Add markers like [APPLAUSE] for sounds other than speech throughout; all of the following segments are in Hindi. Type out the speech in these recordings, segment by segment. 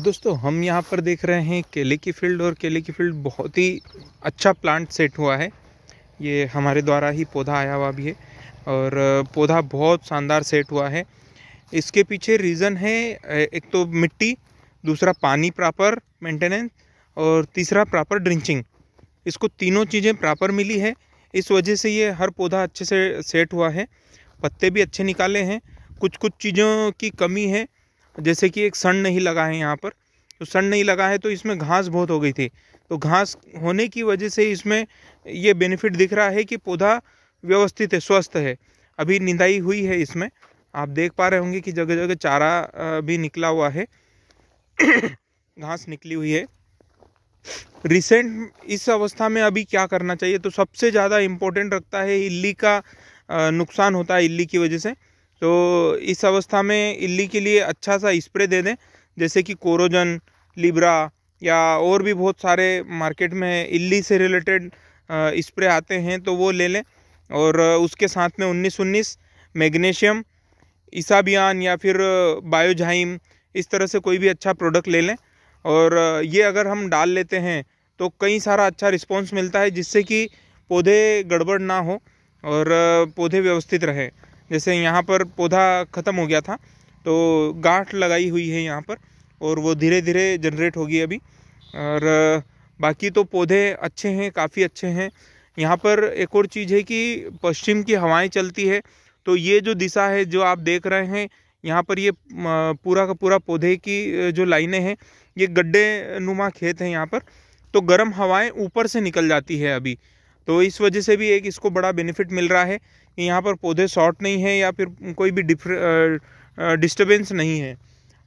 दोस्तों हम यहाँ पर देख रहे हैं केले की फील्ड और केले की फील्ड बहुत ही अच्छा प्लांट सेट हुआ है ये हमारे द्वारा ही पौधा आया हुआ भी है और पौधा बहुत शानदार सेट हुआ है इसके पीछे रीज़न है एक तो मिट्टी दूसरा पानी प्रॉपर मेंटेनेंस और तीसरा प्रॉपर ड्रिंचिंग इसको तीनों चीज़ें प्रॉपर मिली है इस वजह से ये हर पौधा अच्छे से सेट हुआ है पत्ते भी अच्छे निकाले हैं कुछ कुछ चीज़ों की कमी है जैसे कि एक सन नहीं लगा है यहाँ पर तो सन नहीं लगा है तो इसमें घास बहुत हो गई थी तो घास होने की वजह से इसमें ये बेनिफिट दिख रहा है कि पौधा व्यवस्थित है स्वस्थ है अभी निंदाई हुई है इसमें आप देख पा रहे होंगे कि जगह जगह चारा भी निकला हुआ है [COUGHS] घास निकली हुई है रिसेंट इस अवस्था में अभी क्या करना चाहिए तो सबसे ज़्यादा इम्पोर्टेंट रखता है इल्ली का नुकसान होता है इल्ली की वजह से तो इस अवस्था में इल्ली के लिए अच्छा सा स्प्रे दे दें जैसे कि कोरोजन लिब्रा या और भी बहुत सारे मार्केट में इल्ली से रिलेटेड स्प्रे आते हैं तो वो ले लें और उसके साथ में उन्नीस उन्नीस मैग्नीशियम ईसाबियान या फिर बायोजाइम इस तरह से कोई भी अच्छा प्रोडक्ट ले लें और ये अगर हम डाल लेते हैं तो कई सारा अच्छा रिस्पॉन्स मिलता है जिससे कि पौधे गड़बड़ ना हो और पौधे व्यवस्थित रहें जैसे यहाँ पर पौधा ख़त्म हो गया था तो गांठ लगाई हुई है यहाँ पर और वो धीरे धीरे जनरेट होगी अभी और बाकी तो पौधे अच्छे हैं काफ़ी अच्छे हैं यहाँ पर एक और चीज़ है कि पश्चिम की हवाएं चलती है तो ये जो दिशा है जो आप देख रहे हैं यहाँ पर ये पूरा का पूरा पौधे की जो लाइनें हैं ये गड्ढे नुमा खेत हैं यहाँ पर तो गर्म हवाएं ऊपर से निकल जाती है अभी तो इस वजह से भी एक इसको बड़ा बेनिफिट मिल रहा है कि यहाँ पर पौधे शॉर्ट नहीं है या फिर कोई भी डिस्टर्बेंस नहीं है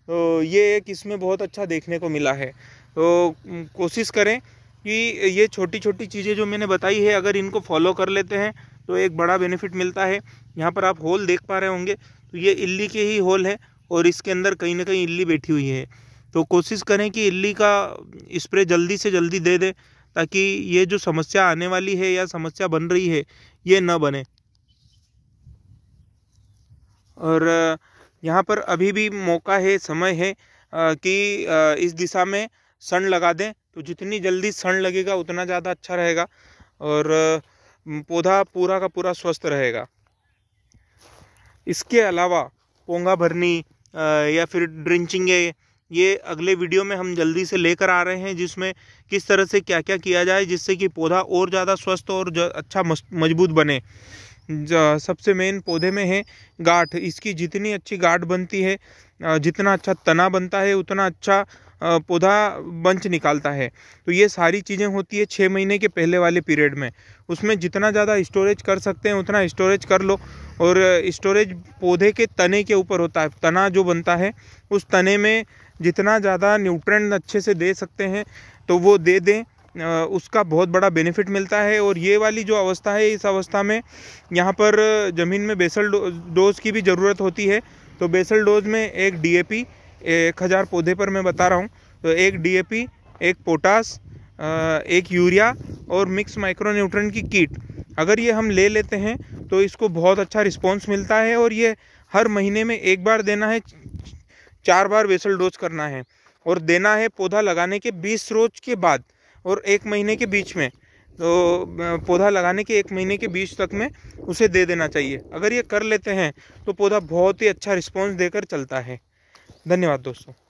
तो ये एक इसमें बहुत अच्छा देखने को मिला है तो कोशिश करें कि ये छोटी छोटी चीज़ें जो मैंने बताई है अगर इनको फॉलो कर लेते हैं तो एक बड़ा बेनिफिट मिलता है यहाँ पर आप होल देख पा रहे होंगे तो ये इल्ली के ही होल है और इसके अंदर कहीं ना कहीं इल्ली बैठी हुई है तो कोशिश करें कि इल्ली का स्प्रे जल्दी से जल्दी दे दें ताकि ये जो समस्या आने वाली है या समस्या बन रही है ये न बने और यहाँ पर अभी भी मौका है समय है कि इस दिशा में सन लगा दें तो जितनी जल्दी सन लगेगा उतना ज़्यादा अच्छा रहेगा और पौधा पूरा का पूरा स्वस्थ रहेगा इसके अलावा पोंगा भरनी या फिर ड्रिंचिंगे ये अगले वीडियो में हम जल्दी से लेकर आ रहे हैं जिसमें किस तरह से क्या क्या किया जाए जिससे कि पौधा और ज़्यादा स्वस्थ और अच्छा मजबूत बने सबसे मेन पौधे में है गाठ इसकी जितनी अच्छी गाठ बनती है जितना अच्छा तना बनता है उतना अच्छा पौधा बंच निकालता है तो ये सारी चीज़ें होती है छः महीने के पहले वाले पीरियड में उसमें जितना ज़्यादा स्टोरेज कर सकते हैं उतना स्टोरेज कर लो और स्टोरेज पौधे के तने के ऊपर होता है तना जो बनता है उस तने में जितना ज़्यादा न्यूट्रेंट अच्छे से दे सकते हैं तो वो दे दें उसका बहुत बड़ा बेनिफिट मिलता है और ये वाली जो अवस्था है इस अवस्था में यहाँ पर ज़मीन में बेसल डोज की भी ज़रूरत होती है तो बेसल डोज में एक डीएपी एक हज़ार पौधे पर मैं बता रहा हूँ तो एक डीएपी एक पोटास एक यूरिया और मिक्स माइक्रोन्यूट्रेंट की कीट अगर ये हम ले लेते हैं तो इसको बहुत अच्छा रिस्पॉन्स मिलता है और ये हर महीने में एक बार देना है चार बार वेसल डोज करना है और देना है पौधा लगाने के बीस रोज के बाद और एक महीने के बीच में तो पौधा लगाने के एक महीने के बीच तक में उसे दे देना चाहिए अगर ये कर लेते हैं तो पौधा बहुत ही अच्छा रिस्पॉन्स देकर चलता है धन्यवाद दोस्तों